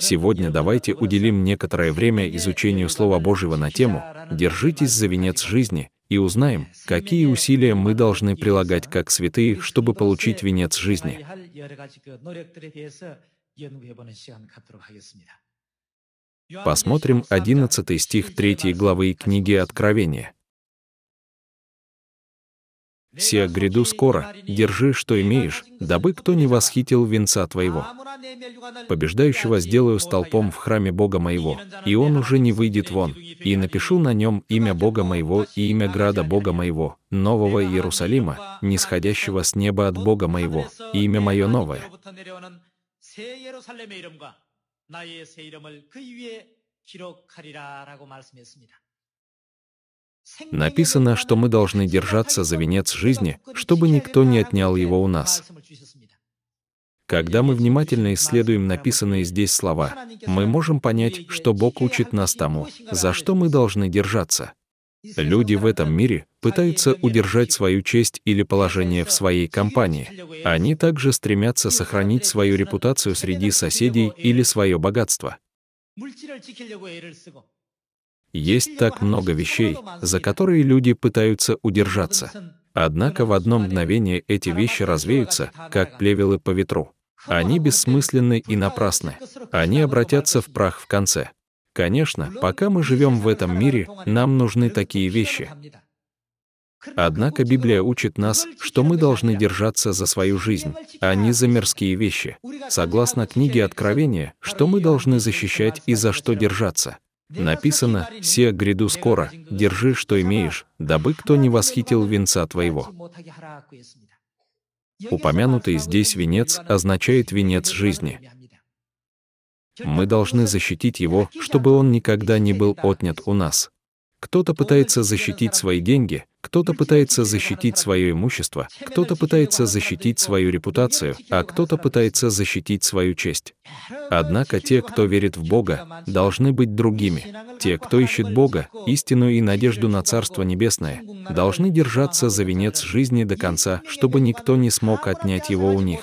Сегодня давайте уделим некоторое время изучению Слова Божьего на тему «Держитесь за венец жизни» и узнаем, какие усилия мы должны прилагать как святые, чтобы получить венец жизни. Посмотрим 11 стих 3 главы книги Откровения. Се гряду скоро, держи, что имеешь, дабы кто не восхитил венца твоего. Побеждающего сделаю столпом в храме Бога моего, и он уже не выйдет вон, и напишу на нем имя Бога моего и имя града Бога моего, нового Иерусалима, нисходящего с неба от Бога моего, и имя мое новое. Написано, что мы должны держаться за венец жизни, чтобы никто не отнял его у нас. Когда мы внимательно исследуем написанные здесь слова, мы можем понять, что Бог учит нас тому, за что мы должны держаться. Люди в этом мире пытаются удержать свою честь или положение в своей компании. Они также стремятся сохранить свою репутацию среди соседей или свое богатство. Есть так много вещей, за которые люди пытаются удержаться. Однако в одно мгновение эти вещи развеются, как плевелы по ветру. Они бессмысленны и напрасны. Они обратятся в прах в конце. Конечно, пока мы живем в этом мире, нам нужны такие вещи. Однако Библия учит нас, что мы должны держаться за свою жизнь, а не за мирские вещи. Согласно книге Откровения, что мы должны защищать и за что держаться. Написано «Се, гряду скоро, держи, что имеешь, дабы кто не восхитил венца твоего». Упомянутый здесь венец означает венец жизни. Мы должны защитить его, чтобы он никогда не был отнят у нас. Кто-то пытается защитить свои деньги, кто-то пытается защитить свое имущество, кто-то пытается защитить свою репутацию, а кто-то пытается защитить свою честь. Однако те, кто верит в Бога, должны быть другими. Те, кто ищет Бога, истину и надежду на Царство Небесное, должны держаться за венец жизни до конца, чтобы никто не смог отнять его у них.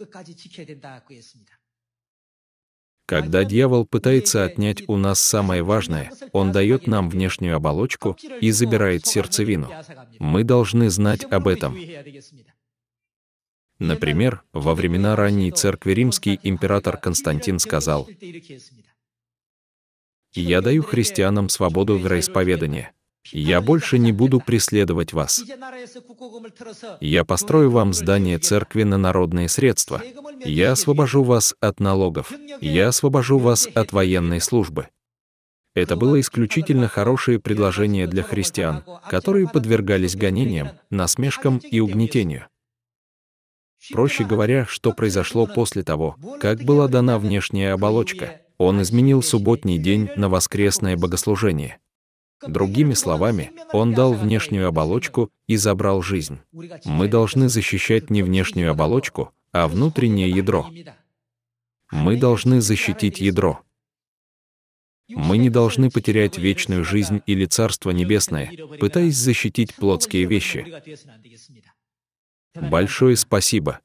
끝까지 지켜야 된다고 했습니다. Когда дьявол пытается отнять у нас самое важное, он дает нам внешнюю оболочку и забирает сердцевину. Мы должны знать об этом. Например, во времена ранней церкви римский император Константин сказал, «Я даю христианам свободу вероисповедания. Я больше не буду преследовать вас. Я построю вам здание церкви на народные средства, я освобожу вас от налогов. Я освобожу вас от военной службы. Это было исключительно хорошее предложение для христиан, которые подвергались гонениям, насмешкам и угнетению. Проще говоря, что произошло после того, как была дана внешняя оболочка. Он изменил субботний день на воскресное богослужение. Другими словами, он дал внешнюю оболочку и забрал жизнь. Мы должны защищать не внешнюю оболочку, а внутреннее ядро. Мы должны защитить ядро. Мы не должны потерять вечную жизнь или Царство Небесное, пытаясь защитить плотские вещи. Большое спасибо.